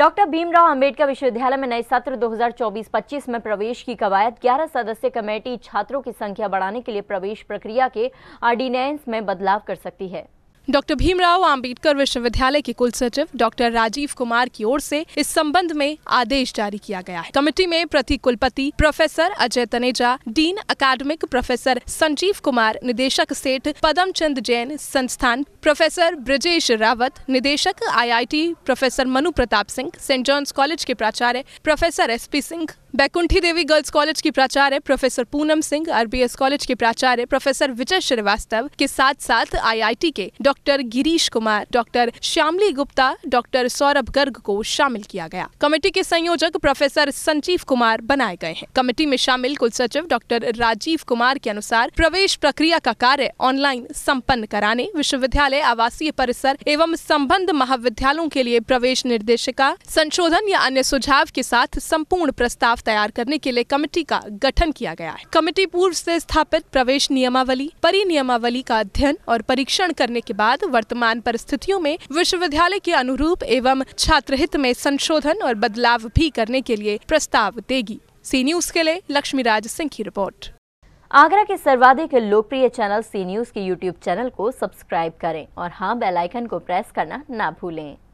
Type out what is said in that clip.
doctor Bhimrao Ambedkar विश्वविद्यालय में नए सत्र 2024-25 में प्रवेश की कवायद 11 सदस्य कमेटी छात्रों की संख्या बढ़ाने के लिए प्रवेश प्रक्रिया के ऑर्डिनेंस में बदलाव कर सकती है डॉक्टर भीमराव अंबेडकर विश्वविद्यालय के कुल सचिव डॉक्टर राजीव कुमार की ओर से इस संबंध में आदेश जारी किया गया है कमेटी में प्रति कुलपति professor Ajay Taneja dean academic professor Sanjeev Kumar निदेशक सेठ पदम चंद जैन संस्थान प्रोफेसर ब्रजेश रावत निदेशक IIT professor Manu Pratap Singh Saint John's college के प्राचार्य professor S P Singh Baikunthi Devi girls college की प्राचार्य professor Poonam Singh RBS college के प्राचार्य प्रोफेसर विजय श्रीवास्तव के साथ साथ आईआईटी के doctor Girish Kumar doctor Shyamali Gupta doctor Saurabh Garg को शामिल किया गया कमेटी के संयोजक प्रोफेसर संजीव कुमार बनाए गए हैं कमेटी में शामिल कुल सचिव डॉक्टर राजीव कुमार के अनुसार प्रवेश प्रक्रिया का कार्य ऑनलाइन सम्पन्न कराने विश्वविद्यालय आवासीय परिसर एवं संबंध महाविद्यालयों के लिए प्रवेश निर्देशिका संशोधन या अन्य सुझाव के साथ संपूर्ण प्रस्ताव ड्राफ्ट तैयार करने के लिए कमेटी का गठन किया गया है कमेटी पूर्व से स्थापित प्रवेश नियमावली परि नियमावली का अध्ययन और परीक्षण करने के बाद वर्तमान परिस्थितियों में विश्वविद्यालय के अनुरूप एवं छात्र हित में संशोधन और बदलाव भी करने के लिए प्रस्ताव देगी सी न्यूज के लिए लक्ष्मी राज सिंह की रिपोर्ट आगरा के सर्वाधिक लोकप्रिय चैनल सी न्यूज के यूट्यूब चैनल को सब्सक्राइब करें और हाँ बेल आइकन को प्रेस करना ना भूलें